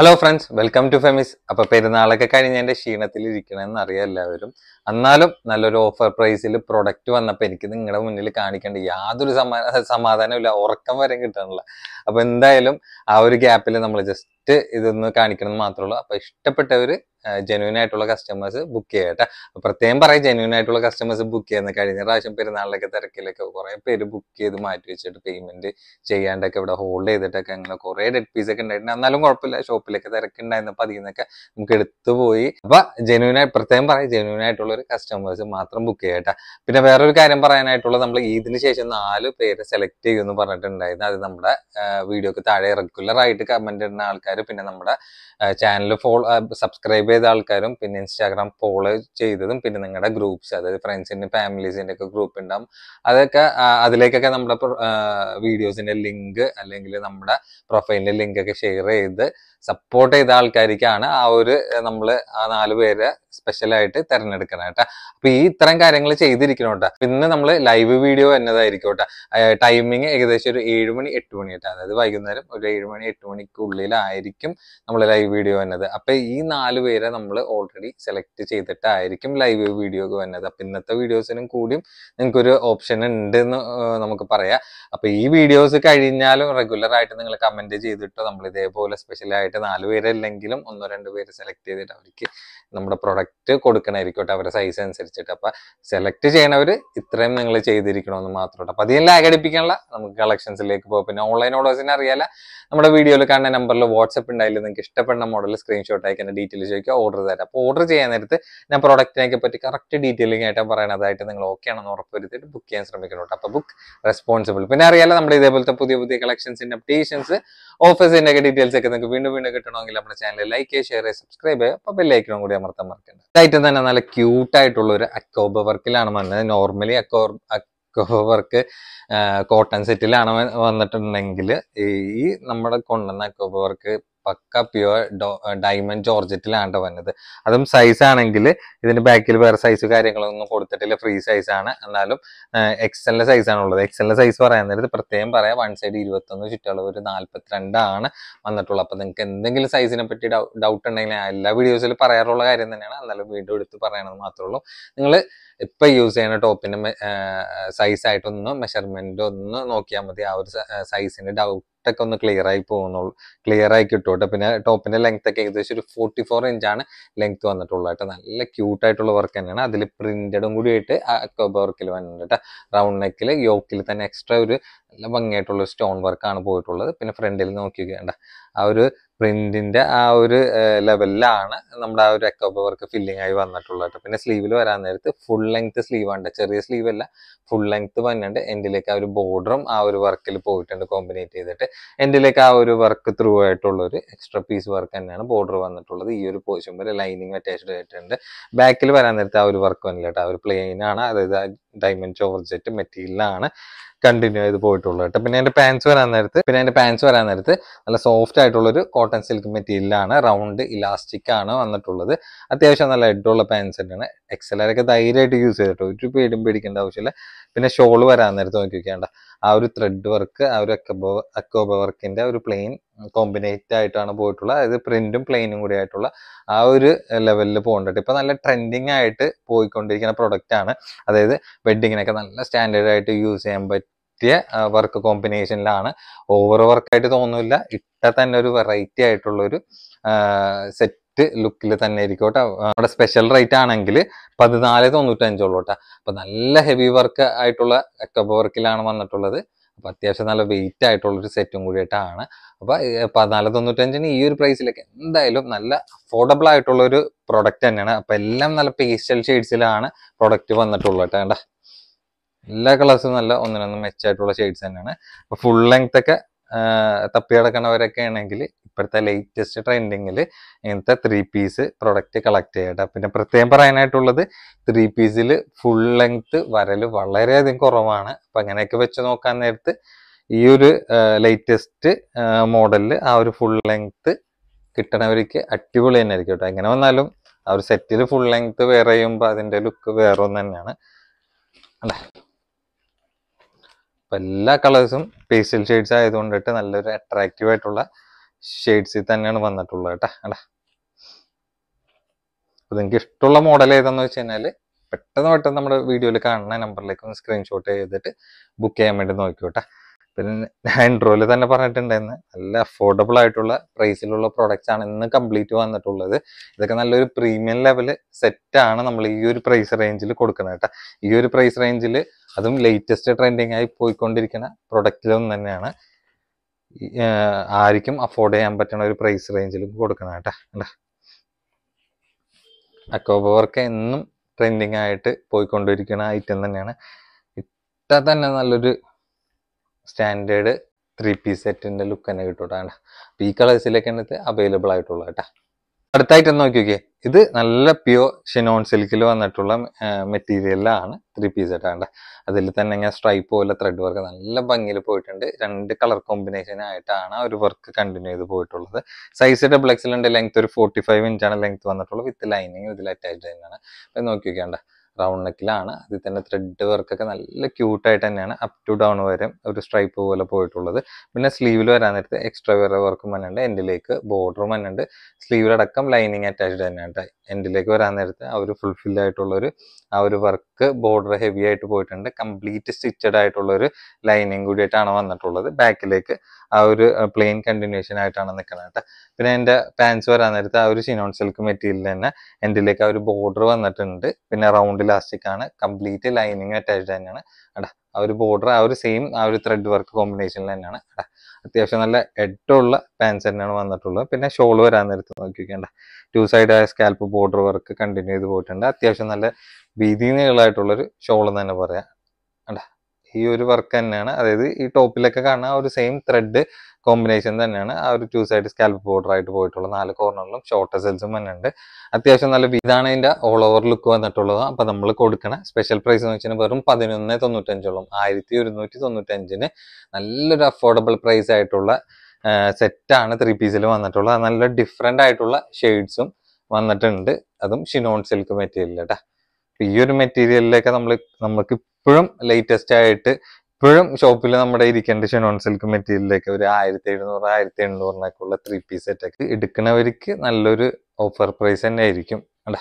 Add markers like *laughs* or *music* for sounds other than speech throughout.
hello friends welcome to Femis അപ്പൊ പെരുന്നാളൊക്കെ കഴിഞ്ഞ് എന്റെ ക്ഷീണത്തിൽ ഇരിക്കണമെന്ന് അറിയാം എല്ലാവരും എന്നാലും നല്ലൊരു ഓഫർ പ്രൈസിൽ പ്രൊഡക്റ്റ് വന്നപ്പോൾ എനിക്ക് നിങ്ങളുടെ മുന്നിൽ കാണിക്കേണ്ട യാതൊരു സമാ സമാധാനമില്ല ഉറക്കം വരെ കിട്ടാനില്ല അപ്പൊ എന്തായാലും ആ ഒരു ഗ്യാപ്പിൽ നമ്മൾ ജസ്റ്റ് ഇതൊന്ന് കാണിക്കണം എന്ന് മാത്രമേ ഉള്ളൂ അപ്പൊ ഇഷ്ടപ്പെട്ടവര് ജെന്യൂൻ ആയിട്ടുള്ള കസ്റ്റമേഴ്സ് ബുക്ക് ചെയ്യുക കേട്ടോ പ്രത്യേകം പറയും ജെന്യൂൻ ആയിട്ടുള്ള കസ്റ്റമേഴ്സ് ബുക്ക് ചെയ്യുന്ന കഴിഞ്ഞ പ്രാവശ്യം പെരുന്നാളിലൊക്കെ തിരക്കിലൊക്കെ കുറേ പേര് ബുക്ക് ചെയ്ത് മാറ്റി വെച്ചിട്ട് പേയ്മെന്റ് ചെയ്യാണ്ടൊക്കെ ഇവിടെ ഹോൾഡ് ചെയ്തിട്ടൊക്കെ അങ്ങനെ കുറേ ഡെഡ് പീസ് ഒക്കെ ഉണ്ടായിട്ടുണ്ട് എന്നാലും കുഴപ്പമില്ല ഷോപ്പിലൊക്കെ തിരക്കുണ്ടായിരുന്നപ്പോൾ അതിൽ നിന്നൊക്കെ നമുക്ക് എടുത്തു പോയി അപ്പൊ ജെന്യൂനായി പ്രത്യേകം പറയും ജെന്യൂൻ ആയിട്ടുള്ള ഒരു കസ്റ്റമേഴ്സ് മാത്രം ബുക്ക് ചെയ്യുക കേട്ടോ പിന്നെ വേറൊരു കാര്യം പറയാനായിട്ടുള്ള നമ്മൾ ഇതിന് ശേഷം നാല് പേരെ സെലക്ട് ചെയ്യുമെന്ന് പറഞ്ഞിട്ടുണ്ടായിരുന്നു അത് നമ്മുടെ വീഡിയോക്ക് താഴെ റെഗുലർ ആയിട്ട് കമന്റ് ഇടുന്ന ആൾക്കാർ പിന്നെ നമ്മുടെ ചാനൽ ഫോളോ സബ്സ്ക്രൈബ് സബ്സ്ക്രൈബ് ചെയ്ത ആൾക്കാരും പിന്നെ ഇൻസ്റ്റാഗ്രാം ഫോളോ ചെയ്തതും പിന്നെ നിങ്ങളുടെ ഗ്രൂപ്പ്സ് അതായത് ഫ്രണ്ട്സിൻ്റെ ഫാമിലീസിൻ്റെ ഒക്കെ ഗ്രൂപ്പ് ഉണ്ടാവും അതൊക്കെ അതിലേക്കൊക്കെ നമ്മുടെ വീഡിയോസിൻ്റെ ലിങ്ക് അല്ലെങ്കിൽ നമ്മുടെ പ്രൊഫൈലിൻ്റെ ലിങ്ക് ഒക്കെ ഷെയർ ചെയ്ത് സപ്പോർട്ട് ചെയ്ത ആൾക്കാർക്കാണ് ആ ഒരു നമ്മൾ ആ നാല് പേരെ സ്പെഷ്യലായിട്ട് തിരഞ്ഞെടുക്കണം കേട്ടോ അപ്പൊ ഈ ഇത്തരം കാര്യങ്ങൾ ചെയ്തിരിക്കണം കേട്ടോ പിന്നെ നമ്മൾ ലൈവ് വീഡിയോ എന്നതായിരിക്കും കേട്ടോ ടൈമിങ് ഏകദേശം ഒരു ഏഴ് മണി എട്ട് മണി കേട്ടോ അതായത് വൈകുന്നേരം ഒരു ഏഴ് മണി എട്ട് മണിക്കുള്ളിലായിരിക്കും നമ്മൾ ലൈവ് വീഡിയോ എന്നത് അപ്പൊ ഈ നാല് പേർ പേരെ നമ്മൾ ഓൾറെഡി സെലക്ട് ചെയ്തിട്ടായിരിക്കും ലൈവ് വീഡിയോ വന്നത് അപ്പം ഇന്നത്തെ വീഡിയോസിനും കൂടിയും നിങ്ങൾക്കൊരു ഓപ്ഷൻ ഉണ്ട് എന്ന് നമുക്ക് പറയാം അപ്പം ഈ വീഡിയോസ് കഴിഞ്ഞാലും റെഗുലർ ആയിട്ട് നിങ്ങൾ കമൻറ്റ് ചെയ്തിട്ടോ നമ്മൾ ഇതേപോലെ സ്പെഷ്യലായിട്ട് നാല് പേരല്ലെങ്കിലും ഒന്നോ രണ്ടോ പേര് സെലക്ട് ചെയ്തിട്ട് അവർക്ക് നമ്മുടെ പ്രൊഡക്റ്റ് കൊടുക്കണമായിരിക്കും അവരുടെ സൈസ് അനുസരിച്ചിട്ട് അപ്പം സെലക്ട് ചെയ്യണവർ ഇത്രയും നിങ്ങൾ ചെയ്തിരിക്കണമെന്ന് മാത്രമല്ല അപ്പം അധികം ലാഗടിപ്പിക്കാനുള്ള അടിപ്പിക്കാനുള്ള നമുക്ക് കളക്ഷൻസിലേക്ക് പോകും പിന്നെ ഓൺലൈൻ ഓർഡേഴ്സിനെ അറിയാലോ നമ്മുടെ വീഡിയോയിൽ കാണുന്ന നമ്പറിൽ വാട്സപ്പ് ഉണ്ടായാലും നിങ്ങൾക്ക് ഇഷ്ടപ്പെടുന്ന മോഡൽ സ്ക്രീൻഷോട്ട് അയക്കുന്ന ഡീറ്റെയിൽസ് ചോദിക്കും ആയിരിക്കും ഓർഡർ തരാം അപ്പോൾ ഓർഡർ ചെയ്യാൻ നേരത്ത് ഞാൻ പ്രോഡക്റ്റിനെ പറ്റി കറക്റ്റ് ഡീറ്റെയിലിംഗ് ആയിട്ട് പറയണതായിട്ട് നിങ്ങൾ ഓക്കെ ആണെന്ന് ഉറപ്പുവരുത്തിയിട്ട് ബുക്ക് ചെയ്യാൻ ശ്രമിക്കുന്നുണ്ട് അപ്പോൾ ബുക്ക് റെസ്പോൺസിബിൾ പിന്നെ അറിയാലോ നമ്മുടെ ഇതേപോലത്തെ പുതിയ പുതിയ കളക്ഷൻസിൻ്റെ അപ്ഡേഷൻസ് ഓഫീസിൻ്റെ ഒക്കെ ഡീറ്റെയിൽസ് ഒക്കെ നിങ്ങൾക്ക് വീണ്ടും വീണ്ടും കിട്ടണമെങ്കിൽ നമ്മുടെ ചാനൽ ലൈക്ക് ചെയ്യുക ഷെയർ സബ്സ്ക്രൈബ് ചെയ്യുക അപ്പോൾ ബെല്ലൈക്കണം കൂടി അമർത്താൻ മറക്കണ്ട ഇതായിട്ട് തന്നെ നല്ല ആയിട്ടുള്ള ഒരു അക്കോബ വർക്കിലാണ് വന്നത് നോർമലി അക്കോ അക്കോബർക്ക് കോട്ടൺ സെറ്റിലാണ് വന്നിട്ടുണ്ടെങ്കിൽ ഈ നമ്മുടെ കൊണ്ടുവന്ന അക്കോബ വർക്ക് പക്ക പ്യുവർ ഡയമണ്ട് ജോർജറ്റിലാണ് വന്നത് അതും സൈസ് ആണെങ്കിൽ ഇതിന്റെ ബാക്കിൽ വേറെ സൈസ് കാര്യങ്ങളൊന്നും കൊടുത്തിട്ടില്ല ഫ്രീ സൈസ് ആണ് എന്നാലും എക്സലിന്റെ സൈസ് ആണ് ഉള്ളത് എക്സലിന്റെ സൈസ് പറയാൻ നേരത്ത് പ്രത്യേകം പറയാം വൺ സൈഡ് ഒന്ന് ചുറ്റളവ് ഒരു നാല്പത്തിരണ്ടാണ് വന്നിട്ടുള്ളത് അപ്പൊ നിങ്ങൾക്ക് എന്തെങ്കിലും സൈസിനെ പറ്റി ഡൗട്ട് ഉണ്ടെങ്കിൽ എല്ലാ വീഡിയോസിലും പറയാറുള്ള കാര്യം തന്നെയാണ് എന്നാലും വീണ്ടും എടുത്ത് പറയണത് മാത്രമേ ഉള്ളൂ നിങ്ങൾ ഇപ്പൊ യൂസ് ചെയ്യുന്ന ടോപ്പിന്റെ സൈസ് ആയിട്ടൊന്നും മെഷർമെന്റ് ഒന്ന് നോക്കിയാൽ മതി ആ ഒരു സൈസിന്റെ ഡൗട്ട് ഒക്കെ ഒന്ന് ക്ലിയർ ആയി പോകുന്നുള്ളൂ ക്ലിയർ ആയി കിട്ടും പിന്നെ ടോപ്പിന്റെ ലെങ്ത് ഒക്കെ ഏകദേശം ഒരു ഫോർട്ടി ഫോർ ഇഞ്ചാണ് ലെങ്ത് വന്നിട്ടുള്ളത് കേട്ടോ നല്ല ക്യൂട്ട് ആയിട്ടുള്ള വർക്ക് തന്നെയാണ് അതിൽ പ്രിന്റഡും കൂടി ആയിട്ട് അക്കോബ വർക്കിൽ വന്നിട്ട് റൗണ്ട് നെക്കിൽ യോക്കിൽ തന്നെ എക്സ്ട്രാ ഒരു നല്ല ഭംഗിയായിട്ടുള്ള സ്റ്റോൺ വർക്കാണ് പോയിട്ടുള്ളത് പിന്നെ ഫ്രണ്ടിൽ നോക്കിക്കേണ്ട ആ ഒരു പ്രിന്റിന്റെ ആ ഒരു ലെവലിലാണ് നമ്മുടെ ആ ഒരു അക്കോബ വർക്ക് ഫില്ലിംഗ് ആയി വന്നിട്ടുള്ളത് പിന്നെ സ്ലീവിൽ വരാൻ നേരത്ത് ഫുൾ ലെങ്ത് സ്ലീവ് ഉണ്ട് ചെറിയ സ്ലീവ് അല്ല ഫുൾ ലെങ്ത് വന്നിട്ട് എൻഡിലേക്ക് ആ ഒരു ബോർഡറും ആ ഒരു വർക്കിൽ പോയിട്ടുണ്ട് കോമ്പിനേറ്റ് ചെയ്തിട്ട് എൻഡിലേക്ക് ആ ഒരു വർക്ക് ത്രൂ ആയിട്ടുള്ള ഒരു എക്സ്ട്രാ പീസ് വർക്ക് തന്നെയാണ് ബോർഡർ വന്നിട്ടുള്ളത് ഈ ഒരു പോർഷൻ വരെ ലൈനിങ് അറ്റാച്ച്ഡ് ആയിട്ടുണ്ട് ബാക്കിൽ വരാൻ നേരത്തെ ആ ഒരു വർക്ക് വന്നില്ല കേട്ടോ ആ ഒരു പ്ലെയിൻ ആണ് അതായത് ഡയമണ്ട് ജോർജറ്റ് മെറ്റീരിയലാണ് കണ്ടിന്യൂ ചെയ്ത് പോയിട്ടുള്ളത് കേട്ടോ പിന്നെ എൻ്റെ പാൻസ് വരാൻ നേരത്ത് പിന്നെ എൻ്റെ പാൻസ് വരാൻ നേരത്ത് നല്ല സോഫ്റ്റ് ആയിട്ടുള്ളൊരു കോട്ടൺ സിൽക്ക് മെറ്റീരിയലാണ് റൗണ്ട് ഇലാസ്റ്റിക് ആണ് വന്നിട്ടുള്ളത് അത്യാവശ്യം നല്ല ഹെഡുള്ള പാൻസ് തന്നെയാണ് എക്സലറൊക്കെ ധൈര്യമായിട്ട് യൂസ് ചെയ്തിട്ടോ ഒരു പേടും പേടിക്കേണ്ട ആവശ്യമില്ല പിന്നെ ഷോൾ വരാൻ നേരത്ത് നോക്കി വയ്ക്കേണ്ട ആ ഒരു ത്രെഡ് വർക്ക് ആ ഒരു അക്കോബ അക്കോബ വർക്കിന്റെ ഒരു പ്ലെയിൻ കോമ്പിനേറ്റ് ആയിട്ടാണ് പോയിട്ടുള്ളത് അതായത് പ്രിന്റും പ്ലെയിനും കൂടി ആയിട്ടുള്ള ആ ഒരു ലെവലിൽ പോകുന്നുണ്ട് ഇപ്പൊ നല്ല ട്രെൻഡിങ് ആയിട്ട് പോയിക്കൊണ്ടിരിക്കുന്ന പ്രൊഡക്റ്റ് ആണ് അതായത് വെഡിങ്ങിനൊക്കെ നല്ല സ്റ്റാൻഡേർഡ് ആയിട്ട് യൂസ് ചെയ്യാൻ പറ്റും പറ്റിയ വർക്ക് കോമ്പിനേഷനിലാണ് ഓവർ വർക്കായിട്ട് തോന്നുന്നില്ല ഇട്ട തന്നെ ഒരു വെറൈറ്റി ആയിട്ടുള്ള ഒരു സെറ്റ് കറക്റ്റ് ലുക്കിൽ തന്നെ ആയിരിക്കും കേട്ടോ നമ്മുടെ സ്പെഷ്യൽ റേറ്റ് ആണെങ്കിൽ പതിനാല് തൊണ്ണൂറ്റഞ്ചോളൂ കേട്ടോ അപ്പം നല്ല ഹെവി വർക്ക് ആയിട്ടുള്ള എക്കബ് വർക്കിലാണ് വന്നിട്ടുള്ളത് അപ്പോൾ അത്യാവശ്യം നല്ല വെയിറ്റ് ആയിട്ടുള്ളൊരു സെറ്റും ആയിട്ടാണ് അപ്പോൾ പതിനാല് തൊണ്ണൂറ്റഞ്ചിന് ഈ ഒരു പ്രൈസിലൊക്കെ എന്തായാലും നല്ല അഫോർഡബിൾ ഒരു പ്രൊഡക്റ്റ് തന്നെയാണ് അപ്പോൾ എല്ലാം നല്ല പേസ്റ്റൽ ഷെയ്ഡ്സിലാണ് പ്രൊഡക്റ്റ് വന്നിട്ടുള്ളത് കേട്ടോ എല്ലാ കളേഴ്സും നല്ല ഒന്നിനൊന്ന് മെച്ചായിട്ടുള്ള ഷെയ്ഡ്സ് തന്നെയാണ് അപ്പോൾ ഫുൾ ലെങ്ത് ഒക്കെ തപ്പി കിടക്കണവരൊക്കെ ആണെങ്കിൽ ഇപ്പോഴത്തെ ലേറ്റസ്റ്റ് ട്രെൻഡിങ്ങിൽ ഇങ്ങനത്തെ ത്രീ പീസ് പ്രൊഡക്റ്റ് കളക്ട് ചെയ്യട്ടെ പിന്നെ പ്രത്യേകം പറയാനായിട്ടുള്ളത് ത്രീ പീസിൽ ഫുൾ ലെങ്ത് വരൽ വളരെയധികം കുറവാണ് അപ്പം അങ്ങനെയൊക്കെ വെച്ച് നോക്കാൻ നേരത്ത് ഈ ഒരു ലേറ്റസ്റ്റ് മോഡലിൽ ആ ഒരു ഫുൾ ലെങ്ത് കിട്ടണവർക്ക് അടിപൊളി തന്നെ ആയിരിക്കും കേട്ടോ എങ്ങനെ വന്നാലും ആ ഒരു സെറ്റിൽ ഫുൾ ലെങ്ത് വേറെ ചെയ്യുമ്പോൾ അതിൻ്റെ ലുക്ക് വേറെ ഒന്ന് തന്നെയാണ് അല്ലേ അപ്പം എല്ലാ കളേഴ്സും പേസ്റ്റൽ ഷെയ്ഡ്സ് ആയതുകൊണ്ടിട്ട് നല്ലൊരു അട്രാക്റ്റീവ് ആയിട്ടുള്ള ഷെയ്ഡ്സിൽ തന്നെയാണ് വന്നിട്ടുള്ളത് കേട്ടോ അല്ല അപ്പോൾ നിങ്ങൾക്ക് ഇഷ്ടമുള്ള മോഡൽ ഏതാണെന്ന് വെച്ച് കഴിഞ്ഞാൽ പെട്ടെന്ന് പെട്ടെന്ന് നമ്മുടെ വീഡിയോയിൽ കാണുന്ന നമ്പറിലേക്ക് ഒന്ന് സ്ക്രീൻഷോട്ട് ചെയ്തിട്ട് ബുക്ക് ചെയ്യാൻ വേണ്ടി നോക്കിയോട്ടെ പിന്നെ ഞാൻ ഇൻട്രോയിൽ തന്നെ പറഞ്ഞിട്ടുണ്ടായിരുന്നു നല്ല അഫോർഡബിൾ ആയിട്ടുള്ള പ്രൈസിലുള്ള പ്രോഡക്റ്റ്സ് ആണ് ഇന്ന് കംപ്ലീറ്റ് വന്നിട്ടുള്ളത് ഇതൊക്കെ നല്ലൊരു പ്രീമിയം ലെവൽ സെറ്റാണ് നമ്മൾ ഈ ഒരു പ്രൈസ് റേഞ്ചിൽ കൊടുക്കുന്നത് കേട്ടോ ഈ ഒരു പ്രൈസ് റേഞ്ചിൽ അതും ലേറ്റസ്റ്റ് ട്രെൻഡിങ് ആയി പോയിക്കൊണ്ടിരിക്കുന്ന പ്രൊഡക്റ്റിലൊന്നും തന്നെയാണ് ആർക്കും അഫോർഡ് ചെയ്യാൻ പറ്റുന്ന ഒരു പ്രൈസ് റേഞ്ചിൽ കൊടുക്കണം കേട്ടോ അല്ലേ അക്കോബ വർക്ക് എന്നും ട്രെൻഡിങ് ആയിട്ട് പോയിക്കൊണ്ടിരിക്കുന്ന ഐറ്റം തന്നെയാണ് ഇട്ടാൽ തന്നെ നല്ലൊരു സ്റ്റാൻഡേർഡ് ത്രീ പീസ് സെറ്റിൻ്റെ ലുക്ക് തന്നെ കിട്ടും കേട്ടോ ഈ കളേഴ്സിലൊക്കെയാണ് ഇത് അവൈലബിൾ ആയിട്ടുള്ളൂ കേട്ടോ അടുത്തായിട്ട് നോക്കി നോക്കിയേ ഇത് നല്ല പ്യോ ഷിനോൺ സിൽക്കിൽ വന്നിട്ടുള്ള മെറ്റീരിയലാണ് ത്രീ പീസ് ഇട്ടാണ്ട് അതിൽ തന്നെ ഇങ്ങനെ സ്ട്രൈപ്പ് പോലെ ത്രെഡ് വർക്ക് നല്ല ഭംഗിയിൽ പോയിട്ടുണ്ട് രണ്ട് കളർ കോമ്പിനേഷൻ ആയിട്ടാണ് ഒരു വർക്ക് കണ്ടിന്യൂ ചെയ്ത് പോയിട്ടുള്ളത് സൈസ് ഡബിൾ എക്സിലുണ്ട് ലെങ്ത് ഒരു ഫോർട്ടി ഫൈവ് ഇഞ്ചാണ് ലെങ്ത് വന്നിട്ടുള്ളത് വിത്ത് ലൈനിങ് ഇതിൽ അറ്റാച്ച്ഡ് തന്നെയാണ് അപ്പം നോക്കി നോക്കിക്കേണ്ട റൗണ്ട് നെക്കിലാണ് അതിൽ തന്നെ ത്രെഡ് വർക്കൊക്കെ നല്ല ക്യൂട്ടായിട്ട് തന്നെയാണ് അപ് ടു ഡൗൺ വരെ ഒരു സ്ട്രൈപ്പ് പോലെ പോയിട്ടുള്ളത് പിന്നെ സ്ലീവിൽ വരാൻ നേരത്ത് എക്സ്ട്രാ വേറെ വർക്കും വന്നുണ്ട് എൻഡിലേക്ക് ബോർഡറും വന്നുണ്ട് സ്ലീവിലടക്കം ലൈനിങ് അറ്റാച്ച്ഡ് തന്നെയാണ് എൻഡിലേക്ക് വരാൻ നേരത്ത് ആ ഒരു ആയിട്ടുള്ള ഒരു ആ ഒരു വർക്ക് ബോർഡർ ഹെവി ആയിട്ട് പോയിട്ടുണ്ട് കംപ്ലീറ്റ് സ്റ്റിച്ചഡ് ആയിട്ടുള്ളൊരു ലൈനിങ് കൂടിയിട്ടാണ് വന്നിട്ടുള്ളത് ബാക്കിലേക്ക് ആ ഒരു പ്ലെയിൻ കണ്ടിന്യൂഷൻ ആയിട്ടാണ് നിൽക്കുന്നത് കേട്ടോ പിന്നെ എൻ്റെ പാൻസ് വരാൻ നേരത്ത് ആ ഒരു സിനോൺ സിൽക്ക് മെറ്റീരിയൽ തന്നെ എൻ്റെലേക്ക് ആ ഒരു ബോർഡർ വന്നിട്ടുണ്ട് പിന്നെ റൗണ്ട് ഇലാസ്റ്റിക് ആണ് കംപ്ലീറ്റ് ലൈനിങ് അറ്റാച്ച്ഡ് തന്നെയാണ് കേട്ടോ ആ ഒരു ബോർഡർ ആ ഒരു സെയിം ആ ഒരു ത്രെഡ് വർക്ക് കോമ്പിനേഷനിൽ തന്നെയാണ് അത്യാവശ്യം നല്ല എട്ടുള്ള പാൻസ് തന്നെയാണ് വന്നിട്ടുള്ളത് പിന്നെ ഷോൾ വരാൻ നേരത്ത് നോക്കിക്കേണ്ട ടു സൈഡ് ആയ സ്കാൽപ്പ് ബോർഡർ വർക്ക് കണ്ടിന്യൂ ചെയ്ത് പോയിട്ടുണ്ട് അത്യാവശ്യം നല്ല വീതി നീളമായിട്ടുള്ളൊരു ഷോൾ തന്നെ പറയാം അണ്ടാ ഈ ഒരു വർക്ക് തന്നെയാണ് അതായത് ഈ ടോപ്പിലൊക്കെ കാണുന്ന ഒരു സെയിം ത്രെഡ് കോമ്പിനേഷൻ തന്നെയാണ് ആ ഒരു ടു സൈഡ് സ്കാൽപ്പ് ബോർഡർ ആയിട്ട് പോയിട്ടുള്ള നാല് കോർണറിലും ഷോർട്ട് സെൽസും തന്നെ ഉണ്ട് അത്യാവശ്യം നല്ല ഇതാണ് അതിന്റെ ഓൾ ഓവർ ലുക്ക് വന്നിട്ടുള്ളത് അപ്പോൾ നമ്മൾ കൊടുക്കണ സ്പെഷ്യൽ പ്രൈസ് എന്ന് വെച്ചിട്ടുണ്ടെങ്കിൽ വെറും പതിനൊന്ന് തൊണ്ണൂറ്റഞ്ചോളം ആയിരത്തി ഒരുന്നൂറ്റി തൊണ്ണൂറ്റഞ്ചിന് നല്ലൊരു അഫോർഡബിൾ പ്രൈസ് ആയിട്ടുള്ള സെറ്റാണ് ത്രീ പീസിൽ വന്നിട്ടുള്ളത് നല്ല ഡിഫറെന്റ് ആയിട്ടുള്ള ഷെയ്ഡ്സും വന്നിട്ടുണ്ട് അതും ഷിനോൺ സിൽക്ക് മെറ്റീരിയൽ കേട്ടോ ഈ ഒരു മെറ്റീരിയലിലൊക്കെ നമ്മൾ നമുക്ക് ഇപ്പോഴും ലേറ്റസ്റ്റ് ആയിട്ട് ഇപ്പോഴും ഷോപ്പിൽ നമ്മുടെ ഇരിക്കേണ്ട ഷെനോൺ സിൽക്ക് മെറ്റീരിയലിലേക്ക് ഒരു ആയിരത്തി എഴുന്നൂറ് ആയിരത്തി എണ്ണൂറിനൊക്കെ ഉള്ള ത്രീ പീസ് സെറ്റൊക്കെ എടുക്കുന്നവർക്ക് നല്ലൊരു ഓഫർ പ്രൈസ് തന്നെ ആയിരിക്കും അല്ല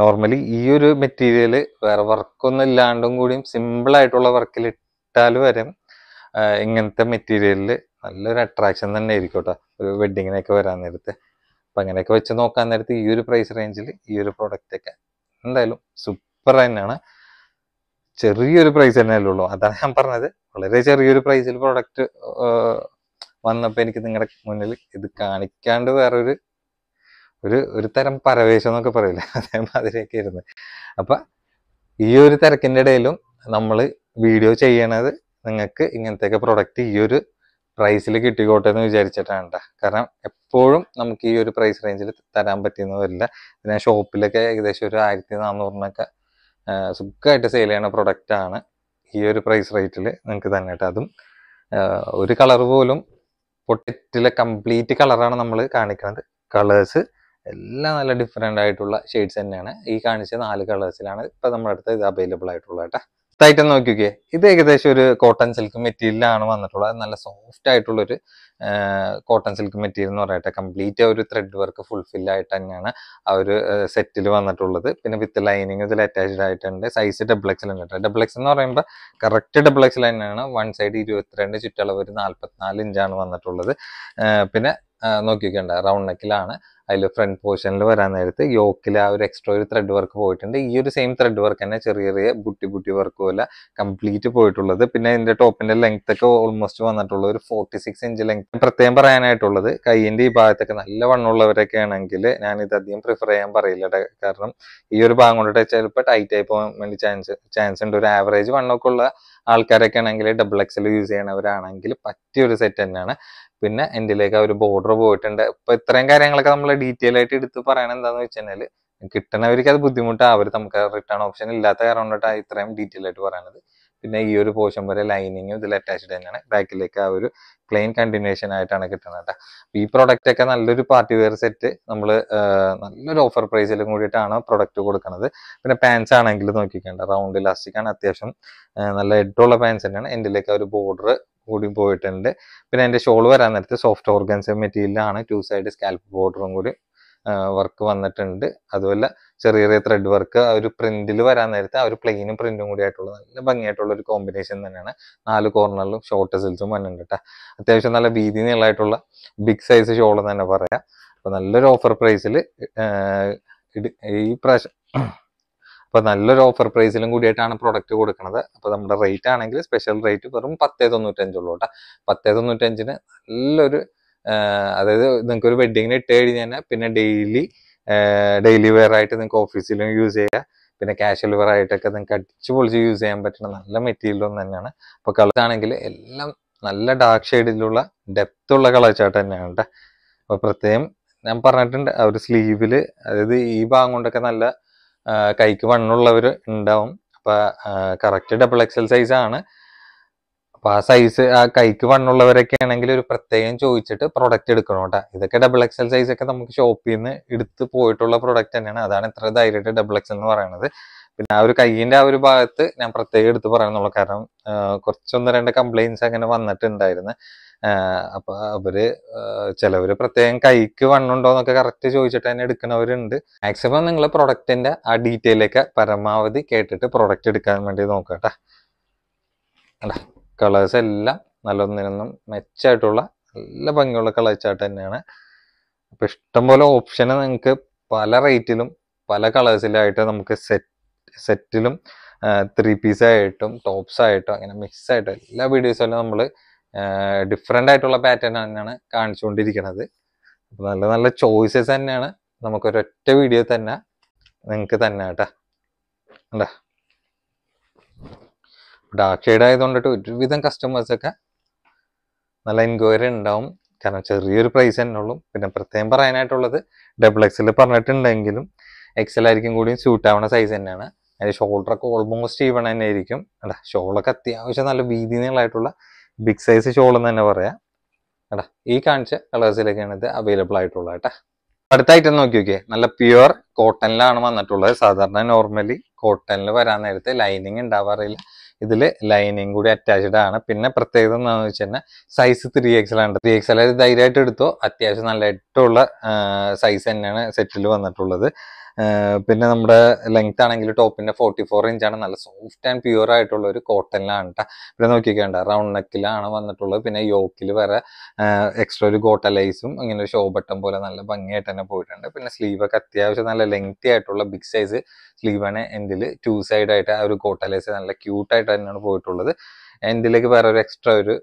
നോർമലി ഈ ഒരു മെറ്റീരിയൽ വേറെ വർക്കൊന്നും ഇല്ലാണ്ടും കൂടിയും സിമ്പിൾ ആയിട്ടുള്ള വർക്കിൽ ഇട്ടാൽ വരെ ഇങ്ങനത്തെ മെറ്റീരിയലിൽ നല്ലൊരു അട്രാക്ഷൻ തന്നെ ആയിരിക്കും കേട്ടോ ഒരു വെഡിങ്ങിനൊക്കെ വരാൻ നേരത്തെ അപ്പം അങ്ങനെയൊക്കെ വെച്ച് നോക്കാൻ നേരത്ത് ഈ ഒരു പ്രൈസ് റേഞ്ചിൽ ഈ ഒരു ഒക്കെ എന്തായാലും സൂപ്പർ തന്നെയാണ് ചെറിയൊരു പ്രൈസ് തന്നെ അല്ലുള്ളൂ അതാണ് ഞാൻ പറഞ്ഞത് വളരെ ചെറിയൊരു പ്രൈസിൽ പ്രൊഡക്റ്റ് വന്നപ്പോൾ എനിക്ക് നിങ്ങളുടെ മുന്നിൽ ഇത് കാണിക്കാണ്ട് വേറൊരു ഒരു ഒരു തരം പരവേശം എന്നൊക്കെ പറയില്ല *laughs* അതേമാതിരിയൊക്കെ ഇരുന്ന് അപ്പം ഈ ഒരു തിരക്കിൻ്റെ ഇടയിലും നമ്മൾ വീഡിയോ ചെയ്യണത് നിങ്ങൾക്ക് ഇങ്ങനത്തെയൊക്കെ പ്രൊഡക്റ്റ് ഈ ഒരു പ്രൈസിൽ കിട്ടിക്കോട്ടെ എന്ന് വിചാരിച്ചിട്ടാണ് കേട്ടോ കാരണം എപ്പോഴും നമുക്ക് ഈ ഒരു പ്രൈസ് റേഞ്ചിൽ തരാൻ പറ്റിയെന്ന് വരില്ല ഷോപ്പിലൊക്കെ ഏകദേശം ഒരു ആയിരത്തി നാനൂറിനൊക്കെ സുഖമായിട്ട് സെയിൽ ചെയ്യണ പ്രൊഡക്റ്റാണ് ഈ ഒരു പ്രൈസ് റേറ്റിൽ നിങ്ങൾക്ക് തന്നെ കേട്ടോ അതും ഒരു കളർ പോലും പൊട്ടിറ്റിലെ കംപ്ലീറ്റ് കളറാണ് നമ്മൾ കാണിക്കുന്നത് കളേഴ്സ് എല്ലാം നല്ല ഡിഫറെൻ്റ് ആയിട്ടുള്ള ഷെയ്ഡ്സ് തന്നെയാണ് ഈ കാണിച്ച നാല് കളേഴ്സിലാണ് ഇപ്പം നമ്മുടെ അടുത്ത് ഇത് അവൈലബിൾ ആയിട്ടുള്ളത് കേട്ടോ ടൈറ്റൻ നോക്കിക്കേ ഇത് ഏകദേശം ഒരു കോട്ടൺ സിൽക്ക് മെറ്റീരിയലാണ് വന്നിട്ടുള്ളത് നല്ല സോഫ്റ്റ് ആയിട്ടുള്ളൊരു കോട്ടൺ സിൽക്ക് മെറ്റീരിയൽ എന്ന് പറയട്ടെ കംപ്ലീറ്റ് ഒരു ത്രെഡ് വർക്ക് ഫുൾഫിൽ ആയിട്ട് തന്നെയാണ് ആ ഒരു സെറ്റിൽ വന്നിട്ടുള്ളത് പിന്നെ വിത്ത് ലൈനിങ് ഇതിൽ അറ്റാച്ച്ഡ് ആയിട്ടുണ്ട് സൈസ് ഡബിൾ എക്സിൽ ഉണ്ട് ഡബിൾ എക്സ് എന്ന് പറയുമ്പോൾ കറക്റ്റ് ഡബിൾ എക്സിൽ തന്നെയാണ് വൺ സൈഡ് ഇരുപത്തിരണ്ട് ചുറ്റളവ് ഒരു നാൽപ്പത്തിനാല് ഇഞ്ചാണ് വന്നിട്ടുള്ളത് പിന്നെ നോക്കി റൗണ്ട് നെക്കിലാണ് അതിൽ ഫ്രണ്ട് പോർഷനിൽ വരാൻ നേരത്ത് യോക്കിൽ ആ ഒരു എക്സ്ട്രാ ഒരു ത്രെഡ് വർക്ക് പോയിട്ടുണ്ട് ഈ ഒരു സെയിം ത്രെഡ് വർക്ക് തന്നെ ചെറിയ ചെറിയ ബുട്ടി ബുട്ടി വർക്ക് പോലെ കംപ്ലീറ്റ് പോയിട്ടുള്ളത് പിന്നെ ഇതിന്റെ ടോപ്പിന്റെ ലെങ്ത് ഒക്കെ ഓൾമോസ്റ്റ് വന്നിട്ടുള്ള ഒരു ഫോർട്ടി സിക്സ് ഇഞ്ച് ലെങ്ത് പ്രത്യേകം പറയാനായിട്ടുള്ളത് കൈയിന്റെ ഈ ഭാഗത്തൊക്കെ നല്ല വണ്ണമുള്ളവരൊക്കെ ആണെങ്കിൽ ഞാൻ ഇത് അധികം പ്രിഫർ ചെയ്യാൻ പറയില്ല കാരണം ഈ ഒരു ഭാഗം കൊണ്ട് ചിലപ്പോൾ ടൈറ്റ് ആയി പോകാൻ വേണ്ടി ചാൻസ് ചാൻസ് ഉണ്ട് ഒരു ആവറേജ് വണ്ണമൊക്കെ ഉള്ള ആൾക്കാരൊക്കെ ആണെങ്കിൽ ഡബിൾ എക്സൽ യൂസ് ചെയ്യണവരാണെങ്കിൽ പറ്റിയ ഒരു സെറ്റ് തന്നെയാണ് പിന്നെ എൻ്റെലേക്ക് ഒരു ബോർഡർ പോയിട്ടുണ്ട് ഇപ്പൊ ഇത്രയും കാര്യങ്ങളൊക്കെ നമ്മൾ ഡീറ്റെയിൽ ആയിട്ട് എടുത്ത് പറയണത് എന്താന്ന് വെച്ച് കിട്ടണവർക്ക് അത് ബുദ്ധിമുട്ടാവരുത് നമുക്ക് റിട്ടേൺ ഓപ്ഷൻ ഇല്ലാത്ത കാരണം കൊണ്ടിട്ടാണ് ഇത്രയും ഡീറ്റെയിൽ ആയിട്ട് പറയണത് പിന്നെ ഈ ഒരു പോർഷൻ വരെ ലൈനിങ്ങും ഇതിൽ അറ്റാച്ച്ഡ് തന്നെയാണ് ബാക്കിലേക്ക് ആ ഒരു പ്ലെയിൻ കണ്ടിന്യൂഷൻ ആയിട്ടാണ് കിട്ടുന്നത് ഈ പ്രോഡക്റ്റ് ഒക്കെ നല്ലൊരു പാർട്ടി വെയർ സെറ്റ് നമ്മൾ നല്ലൊരു ഓഫർ പ്രൈസിലും കൂടിയിട്ടാണ് പ്രൊഡക്റ്റ് കൊടുക്കുന്നത് പിന്നെ പാൻസ് ആണെങ്കിൽ നോക്കിക്കേണ്ട റൗണ്ട് ഇലാസ്റ്റിക് ആണ് അത്യാവശ്യം നല്ല ഹെഡുള്ള പാൻസ് തന്നെയാണ് എൻ്റെ ഒരു ബോർഡർ കൂടി പോയിട്ടുണ്ട് പിന്നെ എൻ്റെ ഷോൾ വരാൻ നേരത്ത് സോഫ്റ്റ് ഓർഗൻസ മെറ്റീരിയലാണ് ടു സൈഡ് സ്കാൽപ്പ് ബോർഡറും കൂടി വർക്ക് വന്നിട്ടുണ്ട് അതുപോലെ ചെറിയ ചെറിയ ത്രെഡ് വർക്ക് ആ ഒരു പ്രിന്റിൽ വരാൻ നേരത്തെ ആ ഒരു പ്ലെയിനും പ്രിന്റും കൂടി ആയിട്ടുള്ള നല്ല ഭംഗിയായിട്ടുള്ള ഒരു കോമ്പിനേഷൻ തന്നെയാണ് നാല് കോർണറിലും ഷോർട്ട് സിൽസും വന്നിട്ടുണ്ട് കേട്ടോ അത്യാവശ്യം നല്ല വീതി നീളമായിട്ടുള്ള ബിഗ് സൈസ് ഷോൾ തന്നെ പറയാം അപ്പൊ നല്ലൊരു ഓഫർ പ്രൈസിൽ ഈ പ്രാവശ്യം അപ്പോൾ നല്ലൊരു ഓഫർ പ്രൈസിലും കൂടിയായിട്ടാണ് പ്രോഡക്റ്റ് കൊടുക്കുന്നത് അപ്പോൾ നമ്മുടെ റേറ്റ് ആണെങ്കിൽ സ്പെഷ്യൽ റേറ്റ് വെറും പത്തേ തൊണ്ണൂറ്റഞ്ചുള്ളൂ കേട്ടോ പത്തേ തൊണ്ണൂറ്റഞ്ചിന് നല്ലൊരു അതായത് നിങ്ങൾക്ക് ഒരു വെഡ്ഡിങ്ങിന് ഇട്ട് കഴിഞ്ഞാൽ പിന്നെ ഡെയിലി ഡെയിലി വെയർ ആയിട്ട് നിങ്ങൾക്ക് ഓഫീസിലും യൂസ് ചെയ്യാം പിന്നെ കാഷ്വൽ വെയർ ആയിട്ടൊക്കെ നിങ്ങൾക്ക് അടിച്ചു പൊളിച്ച് യൂസ് ചെയ്യാൻ പറ്റുന്ന നല്ല മെറ്റീരിയൽ ഒന്ന് തന്നെയാണ് അപ്പോൾ കളേഴ്സ് ആണെങ്കിൽ എല്ലാം നല്ല ഡാർക്ക് ഷെയ്ഡിലുള്ള ഡെപ്ത് ഉള്ള കളേഴ്സ് ആയിട്ട് തന്നെയാണ് കേട്ടോ അപ്പോൾ പ്രത്യേകം ഞാൻ പറഞ്ഞിട്ടുണ്ട് ആ ഒരു സ്ലീവിൽ അതായത് ഈ ഭാഗം കൊണ്ടൊക്കെ നല്ല കൈക്ക് വണ്ണുള്ളവർ ഉണ്ടാവും അപ്പൊ കറക്റ്റ് ഡബിൾ എക്സൽ സൈസ് ആണ് അപ്പൊ ആ സൈസ് ആ കൈക്ക് വണ്ണുള്ളവരൊക്കെ ആണെങ്കിൽ ഒരു പ്രത്യേകം ചോദിച്ചിട്ട് പ്രൊഡക്റ്റ് എടുക്കണം കേട്ടോ ഇതൊക്കെ ഡബിൾ എക്സൽ സൈസ് ഒക്കെ നമുക്ക് ഷോപ്പിൽ നിന്ന് എടുത്ത് പോയിട്ടുള്ള പ്രൊഡക്റ്റ് തന്നെയാണ് അതാണ് ഇത്ര ധൈര്യമായിട്ട് ഡബിൾ എക്സൽ എന്ന് പറയുന്നത് പിന്നെ ആ ഒരു കൈയിന്റെ ആ ഒരു ഭാഗത്ത് ഞാൻ പ്രത്യേകം എടുത്ത് പറയണമെന്നുള്ള കാരണം കുറച്ചൊന്ന് രണ്ട് കംപ്ലൈൻസ് അങ്ങനെ വന്നിട്ടുണ്ടായിരുന്നു അപ്പൊ അവര് ചിലവര് പ്രത്യേകം കൈക്ക് വണ്ണുണ്ടോ എന്നൊക്കെ കറക്റ്റ് ചോദിച്ചിട്ട് തന്നെ എടുക്കുന്നവരുണ്ട് മാക്സിമം നിങ്ങൾ പ്രൊഡക്റ്റിന്റെ ആ ഡീറ്റെയിലേക്ക് പരമാവധി കേട്ടിട്ട് പ്രൊഡക്റ്റ് എടുക്കാൻ വേണ്ടി നോക്കട്ടെ അല്ല കളേഴ്സ് എല്ലാം നല്ലൊന്നിനൊന്നും മെച്ചമായിട്ടുള്ള നല്ല ഭംഗിയുള്ള കളേഴ്സായിട്ട് തന്നെയാണ് അപ്പൊ ഇഷ്ടംപോലെ ഓപ്ഷന് നിങ്ങൾക്ക് പല റേറ്റിലും പല കളേഴ്സിലായിട്ട് നമുക്ക് സെറ്റ് സെറ്റിലും ത്രീ പീസായിട്ടും ടോപ്സ് ആയിട്ടും അങ്ങനെ മിക്സ് എല്ലാ വീഡിയോസിലും നമ്മൾ ഡിഫറെൻ്റ് ആയിട്ടുള്ള പാറ്റേൺ തന്നെയാണ് കാണിച്ചുകൊണ്ടിരിക്കുന്നത് നല്ല നല്ല ചോയ്സസ് തന്നെയാണ് നമുക്ക് ഒരൊറ്റ വീഡിയോ തന്നെ നിങ്ങൾക്ക് തന്നെ കേട്ടോ അല്ല ഡാർക്ക് ഷെയ്ഡ് ആയതുകൊണ്ടിട്ട് ഒരുവിധം കസ്റ്റമേഴ്സൊക്കെ നല്ല എൻക്വയറി ഉണ്ടാവും കാരണം ചെറിയൊരു പ്രൈസ് തന്നെ ഉള്ളൂ പിന്നെ പ്രത്യേകം പറയാനായിട്ടുള്ളത് ഡബിൾ എക്സിൽ പറഞ്ഞിട്ടുണ്ടെങ്കിലും എക്സൽ ആയിരിക്കും കൂടിയും സ്യൂട്ട് ആവുന്ന സൈസ് തന്നെയാണ് അതിൻ്റെ ഷോൾഡറൊക്കെ ഓൾമോസ്റ്റ് ഈവൺ തന്നെ ആയിരിക്കും എടാ ഷോളൊക്കെ അത്യാവശ്യം നല്ല വീതി നീളായിട്ടുള്ള ബിഗ് സൈസ് ഷോൾ എന്ന് തന്നെ പറയാം എടാ ഈ കാണിച്ച കളേഴ്സിലൊക്കെയാണ് ഇത് അവൈലബിൾ ആയിട്ടുള്ളത് കേട്ടോ അടുത്തായിട്ട് നോക്കി നോക്കിയേ നല്ല പ്യുവർ കോട്ടണിലാണ് വന്നിട്ടുള്ളത് സാധാരണ നോർമലി കോട്ടണിൽ വരാൻ നേരത്തെ ലൈനിങ് ഉണ്ടാവാറില്ല ഇതിൽ ലൈനിങ് കൂടി അറ്റാച്ച്ഡ് ആണ് പിന്നെ പ്രത്യേകത എന്താണെന്ന് വെച്ച് കഴിഞ്ഞാൽ സൈസ് ത്രീ ആണ് ത്രീ എക്സൽ ധൈര്യമായിട്ട് എടുത്തോ അത്യാവശ്യം നല്ല ഏറ്റവും സൈസ് തന്നെയാണ് സെറ്റിൽ വന്നിട്ടുള്ളത് പിന്നെ നമ്മുടെ ലെങ്ത് ആണെങ്കിൽ ടോപ്പിന്റെ ഫോർട്ടി ഫോർ ഇഞ്ചാണ് നല്ല സോഫ്റ്റ് ആൻഡ് പ്യൂർ ആയിട്ടുള്ള ഒരു കോട്ടനിലാണ് കേട്ടോ ഇവിടെ നോക്കിക്കേണ്ട റൗണ്ട് നെക്കിലാണ് വന്നിട്ടുള്ളത് പിന്നെ യോക്കിൽ വരെ എക്സ്ട്രാ ഒരു ഗോട്ടലൈസും ഇങ്ങനെ ഒരു ഷോ ബട്ടൺ പോലെ നല്ല ഭംഗിയായിട്ട് തന്നെ പോയിട്ടുണ്ട് പിന്നെ സ്ലീവ് ഒക്കെ അത്യാവശ്യം നല്ല ലെങ്തി ആയിട്ടുള്ള ബിഗ് സൈസ് സ്ലീവാണ് എൻഡിൽ ടു സൈഡ് ആയിട്ട് ആ ഒരു ഗോട്ടലൈസ് നല്ല ക്യൂട്ടായിട്ട് തന്നെയാണ് പോയിട്ടുള്ളത് എൻഡിലേക്ക് വേറെ ഒരു എക്സ്ട്രാ ഒരു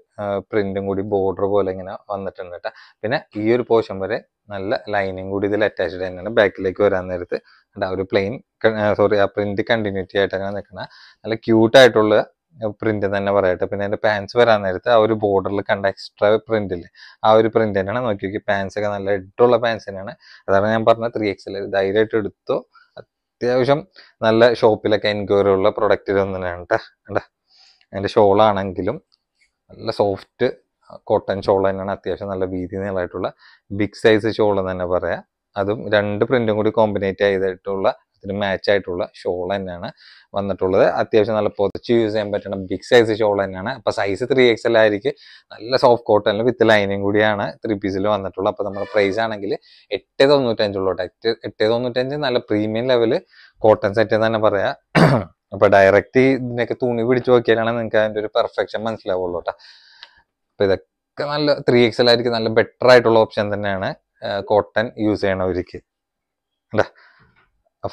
പ്രിന്റും കൂടി ബോർഡർ പോലെ ഇങ്ങനെ വന്നിട്ടുണ്ട് കേട്ടോ പിന്നെ ഈ ഒരു പോർഷൻ വരെ നല്ല ലൈനിങ് കൂടി ഇതിൽ അറ്റാച്ച്ഡ് തന്നെയാണ് ബാക്കിലേക്ക് വരാൻ നേരത്ത് ആ ഒരു പ്ലെയിൻ സോറി ആ പ്രിന്റ് കണ്ടിന്യൂറ്റി ആയിട്ട് അങ്ങനെ നിൽക്കണ നല്ല ക്യൂട്ടായിട്ടുള്ള പ്രിന്റ് തന്നെ പറയട്ടെ പിന്നെ അതിന്റെ പാൻസ് വരാൻ നേരത്ത് ആ ഒരു ബോർഡറിൽ കണ്ട എക്സ്ട്രാ പ്രിന്റ് ഇല്ലേ ആ ഒരു പ്രിന്റ് തന്നെയാണ് നോക്കി നോക്കി പാൻസ് ഒക്കെ നല്ല ഇട്ടുള്ള പാൻസ് തന്നെയാണ് അതാണ് ഞാൻ പറഞ്ഞ ത്രീ എക്സിൽ ധൈര്യമായിട്ട് എടുത്തു അത്യാവശ്യം നല്ല ഷോപ്പിലൊക്കെ എൻക്വയറി ഉള്ള പ്രൊഡക്റ്റ് ഇതൊന്നും തന്നെയാണ് കേട്ടോ അതിൻ്റെ ഷോളാണെങ്കിലും നല്ല സോഫ്റ്റ് കോട്ടൺ ഷോൾ തന്നെയാണ് അത്യാവശ്യം നല്ല വീതി നീളായിട്ടുള്ള ബിഗ് സൈസ് ഷോൾ എന്ന് തന്നെ പറയാം അതും രണ്ട് പ്രിന്റും കൂടി കോമ്പിനേറ്റ് ചെയ്തിട്ടുള്ള അതിന് മാച്ച് ആയിട്ടുള്ള ഷോൾ തന്നെയാണ് വന്നിട്ടുള്ളത് അത്യാവശ്യം നല്ല പൊതിച്ച് യൂസ് ചെയ്യാൻ പറ്റുന്ന ബിഗ് സൈസ് ഷോൾ തന്നെയാണ് അപ്പൊ സൈസ് ത്രീ എക്സ് എൽ ആയിരിക്കും നല്ല സോഫ്റ്റ് കോട്ടണിൽ വിത്ത് ലൈനിങ് കൂടിയാണ് ത്രീ പീസിൽ വന്നിട്ടുള്ളത് അപ്പൊ നമ്മുടെ പ്രൈസ് ആണെങ്കിൽ എട്ട് തൊണ്ണൂറ്റഞ്ചുള്ളൂ എട്ട് എട്ട് തൊണ്ണൂറ്റഞ്ച് നല്ല പ്രീമിയം ലെവല് കോട്ടൺ സെറ്റ് എന്ന് തന്നെ പറയാ അപ്പൊ ഡയറക്റ്റ് ഇതിനൊക്കെ തുണി പിടിച്ചു നോക്കിയാലാണ് നിങ്ങൾക്ക് അതിന്റെ ഒരു പെർഫെക്ഷൻ മനസ്സിലാവുള്ളൂ കേട്ടോ അപ്പൊ ഇതൊക്കെ നല്ല ത്രീ എക്സൽ ആയിരിക്കും നല്ല ബെറ്റർ ആയിട്ടുള്ള ഓപ്ഷൻ തന്നെയാണ് കോട്ടൺ യൂസ് ചെയ്യണവർക്ക് അല്ലേ